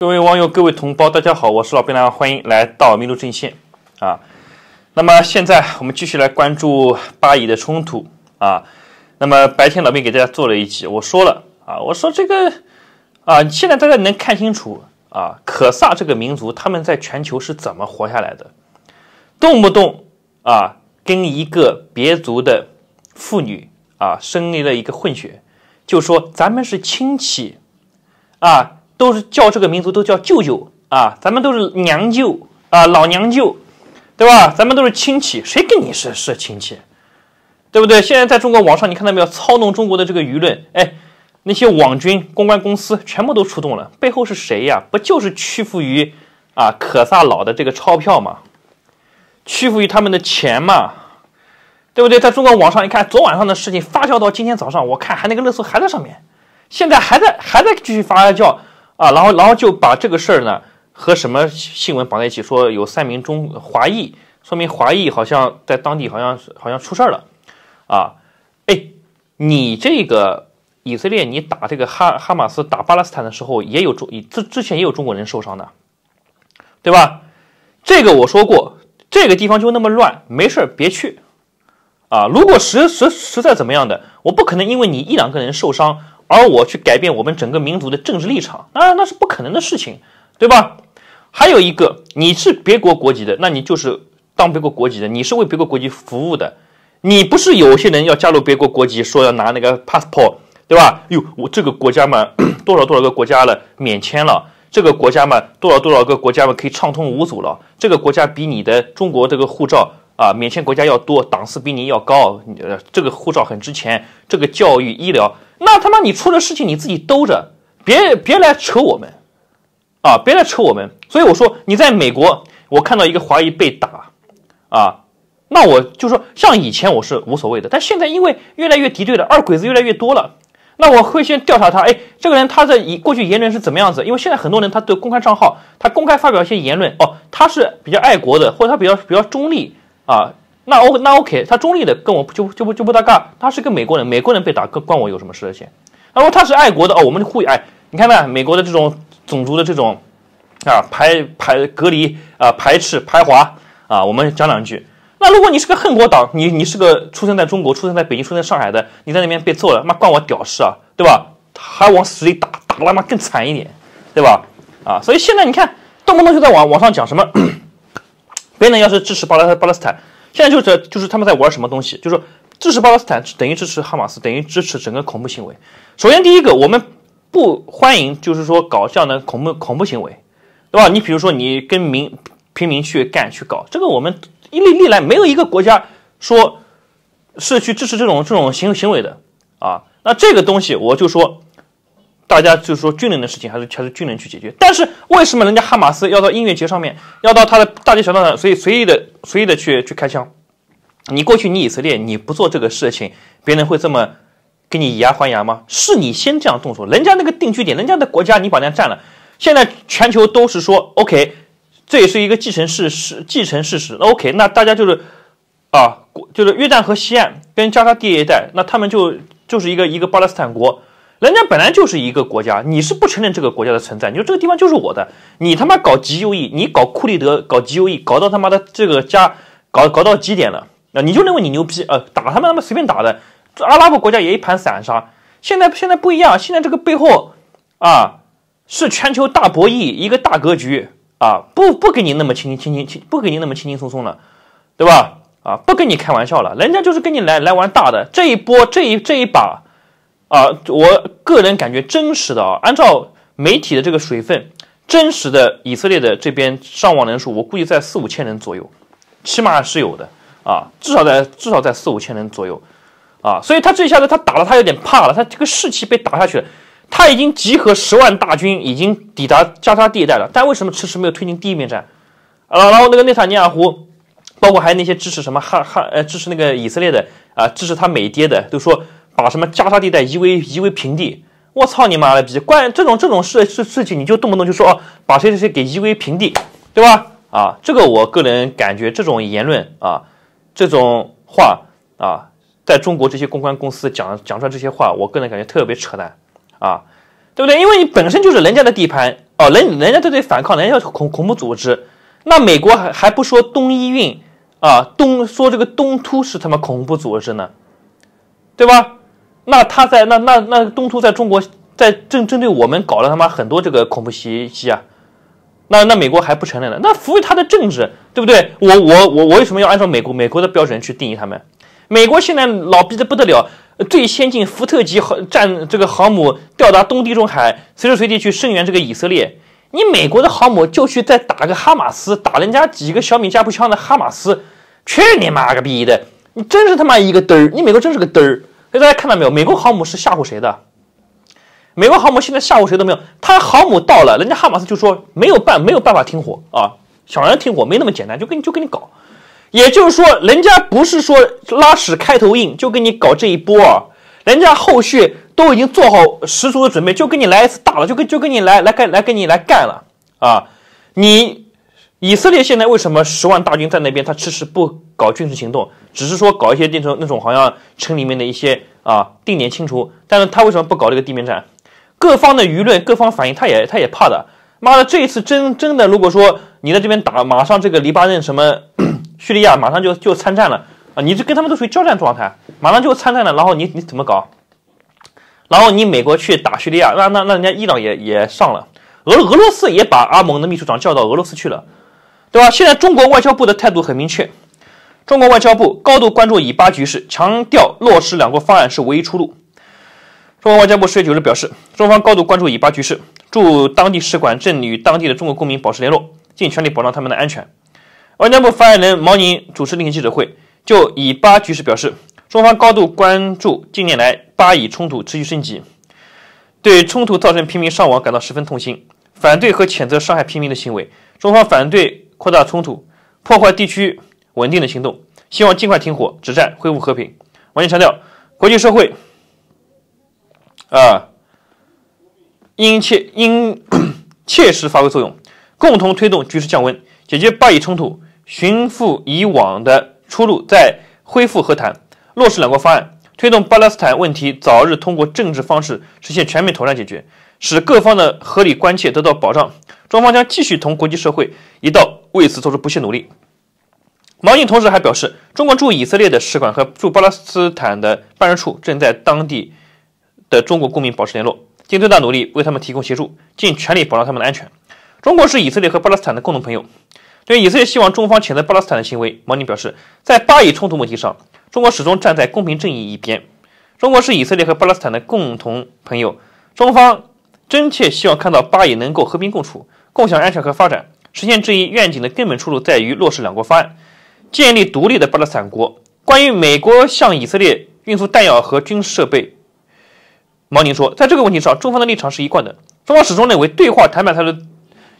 各位网友，各位同胞，大家好，我是老兵啦，欢迎来到迷路阵线啊。那么现在我们继续来关注巴以的冲突啊。那么白天老兵给大家做了一集，我说了啊，我说这个啊，现在大家能看清楚啊，可萨这个民族，他们在全球是怎么活下来的？动不动啊，跟一个别族的妇女啊，生了一个混血，就说咱们是亲戚啊。都是叫这个民族都叫舅舅啊，咱们都是娘舅啊，老娘舅，对吧？咱们都是亲戚，谁跟你是是亲戚，对不对？现在在中国网上你看到没有，操弄中国的这个舆论，哎，那些网军、公关公司全部都出动了，背后是谁呀？不就是屈服于啊可萨老的这个钞票吗？屈服于他们的钱嘛，对不对？在中国网上你看，昨晚上的事情发酵到今天早上，我看还那个热搜还在上面，现在还在还在继续发酵。啊，然后，然后就把这个事儿呢和什么新闻绑在一起，说有三名中华裔，说明华裔好像在当地好像是好像出事儿了，啊，哎，你这个以色列，你打这个哈哈马斯打巴勒斯坦的时候，也有中以之之前也有中国人受伤的，对吧？这个我说过，这个地方就那么乱，没事儿别去，啊，如果实实实在怎么样的，我不可能因为你一两个人受伤。而我去改变我们整个民族的政治立场，那那是不可能的事情，对吧？还有一个，你是别国国籍的，那你就是当别国国籍的，你是为别国国籍服务的，你不是有些人要加入别国国籍，说要拿那个 passport，对吧？哟，我这个国家嘛，多少多少个国家了免签了，这个国家嘛，多少多少个国家嘛可以畅通无阻了，这个国家比你的中国这个护照啊免签国家要多，档次比你要高，呃，这个护照很值钱，这个教育医疗。那他妈你出的事情你自己兜着，别别来扯我们，啊，别来扯我们。所以我说，你在美国，我看到一个华裔被打，啊，那我就说，像以前我是无所谓的，但现在因为越来越敌对了，二鬼子越来越多了，那我会先调查他。哎，这个人他在以过去言论是怎么样子？因为现在很多人他都公开账号，他公开发表一些言论，哦，他是比较爱国的，或者他比较比较中立啊。那 O 那 O K，他中立的，跟我就就不就不搭嘎。他是个美国人，美国人被打，关我有什么事情？他说他是爱国的哦，我们互爱。你看没？美国的这种种族的这种啊排排隔离啊排斥排华啊，我们讲两句。那如果你是个恨国党，你你是个出生在中国、出生在北京、出生在上海的，你在那边被揍了，他妈关我屌事啊，对吧？还往死里打，打了他妈更惨一点，对吧？啊，所以现在你看，动不动就在网网上讲什么，别人要是支持巴勒巴勒斯坦。现在就是就是他们在玩什么东西？就是支持巴勒斯坦等于支持哈马斯，等于支持整个恐怖行为。首先第一个，我们不欢迎，就是说搞这样的恐怖恐怖行为，对吧？你比如说你跟民平民去干去搞这个，我们历历来没有一个国家说是去支持这种这种行行为的啊。那这个东西我就说。大家就是说军人的事情，还是还是军人去解决。但是为什么人家哈马斯要到音乐节上面，要到他的大街小道上，所以随意的随意的去去开枪？你过去，你以色列，你不做这个事情，别人会这么给你以牙还牙吗？是你先这样动手，人家那个定居点，人家的国家，你把人家占了。现在全球都是说 OK，这也是一个继承事实，继承事实。OK，那大家就是啊，就是约旦河西岸跟加沙地带，那他们就就是一个一个巴勒斯坦国。人家本来就是一个国家，你是不承认这个国家的存在？你说这个地方就是我的，你他妈搞极右翼，你搞库利德，搞极右翼，搞到他妈的这个家，搞搞到极点了，啊，你就认为你牛逼啊？打他们他妈随便打的，阿拉伯国家也一盘散沙。现在现在不一样，现在这个背后，啊，是全球大博弈，一个大格局啊，不不给你那么轻轻轻轻轻，不给你那么轻轻松松了，对吧？啊，不跟你开玩笑了，人家就是跟你来来玩大的，这一波这一这一把。啊，我个人感觉真实的啊，按照媒体的这个水分，真实的以色列的这边伤亡人数，我估计在四五千人左右，起码是有的啊，至少在至少在四五千人左右啊，所以他这一下子他打了，他有点怕了，他这个士气被打下去了，他已经集合十万大军，已经抵达加沙地带了，但为什么迟迟没有推进地面战？啊，然后那个内塔尼亚胡，包括还有那些支持什么哈哈呃支持那个以色列的啊，支持他美爹的，都说。把什么加沙地带夷为夷为平地？我操你妈的！逼！关这种这种事事事情，你就动不动就说哦，把谁谁谁给夷为平地，对吧？啊，这个我个人感觉这种言论啊，这种话啊，在中国这些公关公司讲讲出来这些话，我个人感觉特别扯淡啊，对不对？因为你本身就是人家的地盘哦，人人家都在反抗，人家要恐恐怖组织，那美国还还不说东伊运啊，东说这个东突是他妈恐怖组织呢，对吧？那他在那那那东突在中国在正针对我们搞了他妈很多这个恐怖袭击啊，那那美国还不承认呢，那服务他的政治，对不对？我我我我为什么要按照美国美国的标准去定义他们？美国现在老逼的不得了，最先进福特级航战这个航母吊达东地中海，随时随地去声援这个以色列。你美国的航母就去再打个哈马斯，打人家几个小米加步枪的哈马斯，去你妈个逼的！你真是他妈一个嘚儿，你美国真是个嘚儿。大家看到没有？美国航母是吓唬谁的？美国航母现在吓唬谁都没有，他航母到了，人家哈马斯就说没有办，没有办法停火啊！想让停火没那么简单，就跟你就跟你搞，也就是说，人家不是说拉屎开头硬，就跟你搞这一波啊！人家后续都已经做好十足的准备，就跟你来一次大了，就跟就跟你来来干来跟你来干了啊！你。以色列现在为什么十万大军在那边，他迟迟不搞军事行动，只是说搞一些那种那种好像城里面的一些啊定点清除，但是他为什么不搞这个地面战？各方的舆论，各方反应，他也他也怕的。妈的，这一次真真的，如果说你在这边打，马上这个黎巴嫩什么叙利亚马上就就参战了啊，你就跟他们都属于交战状态，马上就参战了，然后你你怎么搞？然后你美国去打叙利亚，那那那人家伊朗也也上了，俄俄罗斯也把阿盟的秘书长叫到俄罗斯去了。对吧？现在中国外交部的态度很明确，中国外交部高度关注以巴局势，强调落实两国方案是唯一出路。中国外交部十月九日表示，中方高度关注以巴局势，驻当地使馆正与当地的中国公民保持联络，尽全力保障他们的安全。外交部发言人毛宁主持例行记者会，就以巴局势表示，中方高度关注近年来巴以冲突持续升级，对冲突造成平民伤亡感到十分痛心，反对和谴责伤害平民的行为，中方反对。扩大冲突、破坏地区稳定的行动，希望尽快停火、止战、恢复和平。王毅强调，国际社会啊，应切应 切实发挥作用，共同推动局势降温，解决巴以冲突，寻复以往的出路，再恢复和谈、落实两国方案，推动巴勒斯坦问题早日通过政治方式实现全面妥善解决。使各方的合理关切得到保障，中方将继续同国际社会一道为此做出不懈努力。毛宁同时还表示，中国驻以色列的使馆和驻巴勒斯坦的办事处正在当地的中国公民保持联络，尽最大努力为他们提供协助，尽全力保障他们的安全。中国是以色列和巴勒斯坦的共同朋友。对以色列希望中方谴责巴勒斯坦的行为，毛宁表示，在巴以冲突问题上，中国始终站在公平正义一边。中国是以色列和巴勒斯坦的共同朋友，中方。真切希望看到巴以能够和平共处，共享安全和发展，实现这一愿景的根本出路在于落实两国方案，建立独立的巴勒斯坦国。关于美国向以色列运输弹药和军事设备，毛宁说，在这个问题上，中方的立场是一贯的，中方始终认为对话谈判才是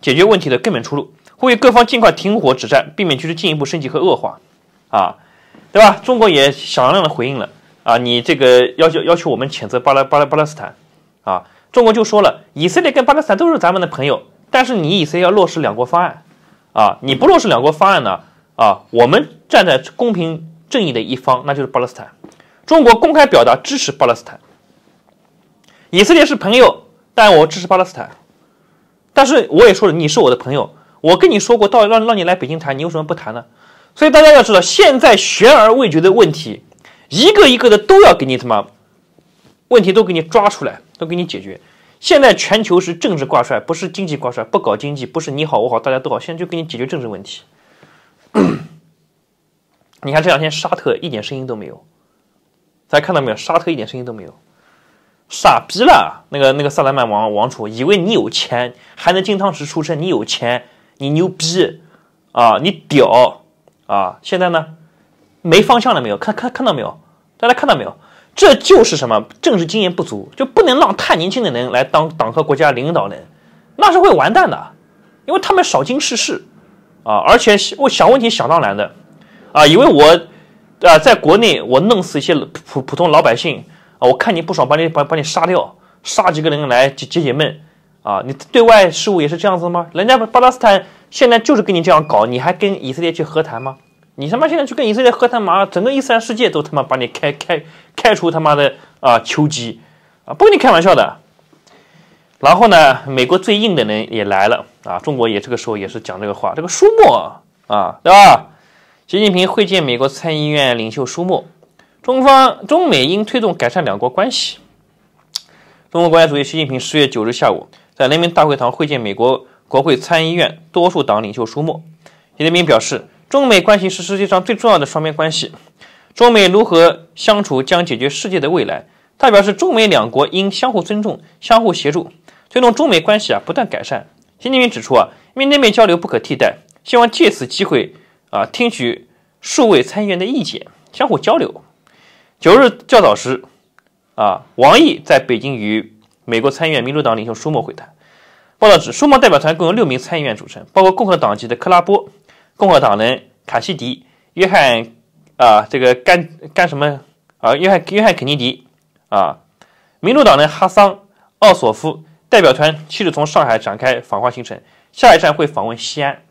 解决问题的根本出路，呼吁各方尽快停火止战，避免局势进一步升级和恶化。啊，对吧？中国也响亮的回应了啊，你这个要求要求我们谴责巴勒巴勒巴勒斯坦啊。中国就说了，以色列跟巴勒斯坦都是咱们的朋友，但是你以色列要落实两国方案，啊，你不落实两国方案呢，啊，我们站在公平正义的一方，那就是巴勒斯坦。中国公开表达支持巴勒斯坦，以色列是朋友，但我支持巴勒斯坦。但是我也说了，你是我的朋友，我跟你说过，到让让你来北京谈，你为什么不谈呢？所以大家要知道，现在悬而未决的问题，一个一个的都要给你什么问题都给你抓出来。都给你解决。现在全球是政治挂帅，不是经济挂帅。不搞经济，不是你好我好大家都好。现在就给你解决政治问题。你看这两天沙特一点声音都没有，大家看到没有？沙特一点声音都没有，傻逼了！那个那个萨莱曼王王储以为你有钱还能金汤匙出生？你有钱，你牛逼啊，你屌啊！现在呢，没方向了，没有？看看看到没有？大家看到没有？这就是什么政治经验不足，就不能让太年轻的人来当党和国家领导人，那是会完蛋的，因为他们少经世事，啊，而且我想问题想当然的，啊，以为我啊在国内我弄死一些普普通老百姓啊，我看你不爽把你把把你杀掉，杀几个人来解解解闷，啊，你对外事务也是这样子吗？人家巴勒斯坦现在就是跟你这样搞，你还跟以色列去和谈吗？你他妈现在去跟以色列和谈嘛？整个伊斯兰世界都他妈把你开开。开除他妈的啊，球吉啊！不跟你开玩笑的。然后呢，美国最硬的人也来了啊！中国也这个时候也是讲这个话。这个舒默啊，对吧？习近平会见美国参议院领袖舒默，中方中美应推动改善两国关系。中国国家主席习近平十月九日下午在人民大会堂会见美国国会参议院多数党领袖舒默。习近平表示，中美关系是世界上最重要的双边关系。中美如何相处将解决世界的未来。他表示，中美两国应相互尊重、相互协助，推动中美关系啊不断改善。习近平指出啊，面对面交流不可替代，希望借此机会啊听取数位参议员的意见，相互交流。九日较早时，啊，王毅在北京与美国参议院民主党领袖舒默会谈。报道指，舒默代表团共有六名参议员组成，包括共和党籍的克拉波、共和党人卡西迪、约翰。啊，这个干干什么？啊，约翰约翰肯尼迪啊，民主党人哈桑奥索夫代表团七日从上海展开访华行程，下一站会访问西安。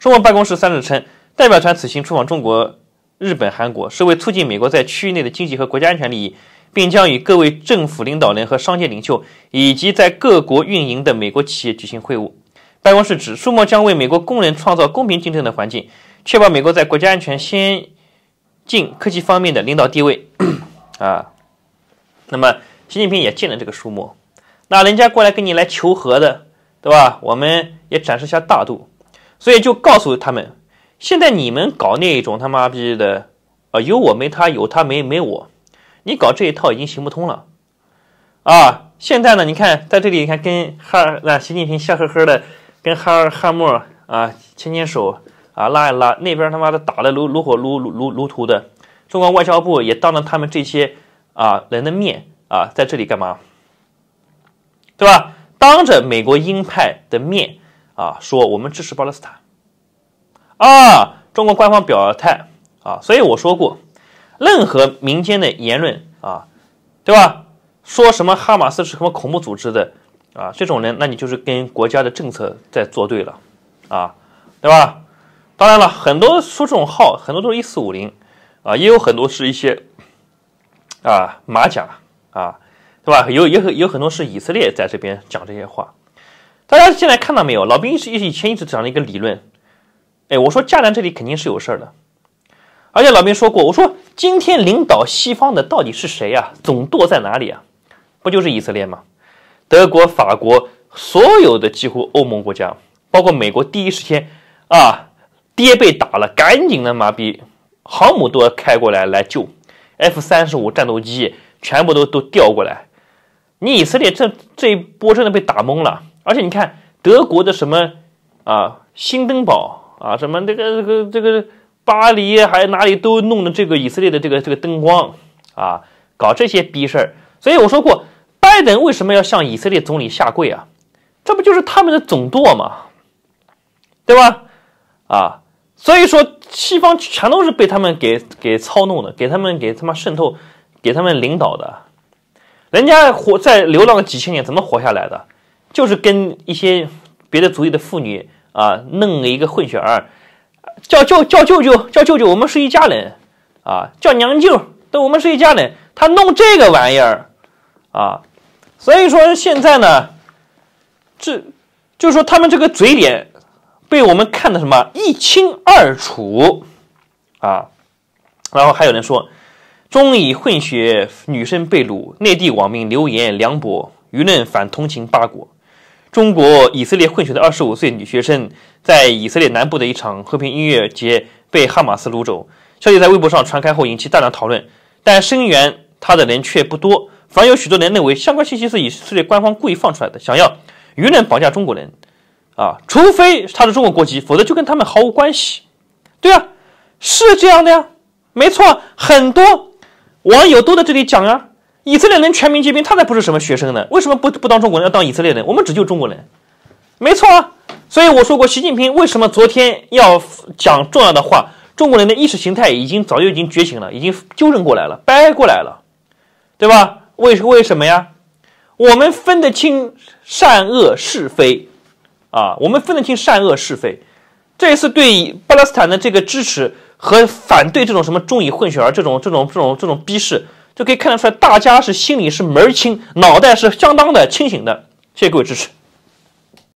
中国办公室三日称，代表团此行出访中国、日本、韩国，是为促进美国在区域内的经济和国家安全利益，并将与各位政府领导人和商界领袖，以及在各国运营的美国企业举行会晤。办公室指，数默将为美国工人创造公平竞争的环境。确保美国在国家安全、先进科技方面的领导地位，啊，那么习近平也进了这个数目。那人家过来跟你来求和的，对吧？我们也展示一下大度，所以就告诉他们：现在你们搞那一种他妈逼的，啊，有我没他，有他没没我，你搞这一套已经行不通了，啊！现在呢，你看在这里，你看跟哈那习近平笑呵呵的跟哈尔汉默啊牵牵手。啊，拉一拉那边他妈的打的如如火如如如如荼的，中国外交部也当着他们这些啊人的面啊，在这里干嘛，对吧？当着美国鹰派的面啊，说我们支持巴勒斯坦啊，中国官方表态啊，所以我说过，任何民间的言论啊，对吧？说什么哈马斯是什么恐怖组织的啊，这种人，那你就是跟国家的政策在作对了啊，对吧？当然了，很多说这种号，很多都是一四五零，啊，也有很多是一些，啊，马甲，啊，对吧？有，也很有很多是以色列在这边讲这些话。大家现在看到没有？老兵是以前一直讲的一个理论。哎，我说加南这里肯定是有事儿的，而且老兵说过，我说今天领导西方的到底是谁啊？总舵在哪里啊？不就是以色列吗？德国、法国，所有的几乎欧盟国家，包括美国，第一时间啊。爹被打了，赶紧的嘛逼，航母都要开过来来救，F 三十五战斗机全部都都调过来。你以色列这这一波真的被打懵了，而且你看德国的什么啊，新登堡啊，什么这个这个这个巴黎还哪里都弄的这个以色列的这个这个灯光啊，搞这些逼事儿。所以我说过，拜登为什么要向以色列总理下跪啊？这不就是他们的总舵吗？对吧？啊。所以说，西方全都是被他们给给操弄的，给他们给他妈渗透，给他们领导的。人家活在流浪了几千年，怎么活下来的？就是跟一些别的族裔的妇女啊，弄了一个混血儿，叫舅叫舅舅，叫舅舅，我们是一家人啊，叫娘舅，但我们是一家人。他弄这个玩意儿啊，所以说现在呢，这，就是说他们这个嘴脸。被我们看的什么一清二楚，啊，然后还有人说，中以混血女生被掳，内地网民留言凉薄，舆论反同情八国。中国以色列混血的二十五岁女学生，在以色列南部的一场和平音乐节被哈马斯掳走。消息在微博上传开后，引起大量讨论，但声援她的人却不多。反而有许多人认为，相关信息是以色列官方故意放出来的，想要舆论绑架中国人。啊，除非他是中国国籍，否则就跟他们毫无关系。对啊，是这样的呀，没错，很多网友都在这里讲啊。以色列人全民皆兵，他才不是什么学生呢？为什么不不当中国人，要当以色列人？我们只救中国人，没错啊。所以我说过，习近平为什么昨天要讲重要的话？中国人的意识形态已经早就已经觉醒了，已经纠正过来了，掰过来了，对吧？为为什么呀？我们分得清善恶是非。啊，我们分得清善恶是非。这一次对巴勒斯坦的这个支持和反对，这种什么中以混血儿，这种这种这种这种逼视，就可以看得出来，大家是心里是门儿清，脑袋是相当的清醒的。谢谢各位支持。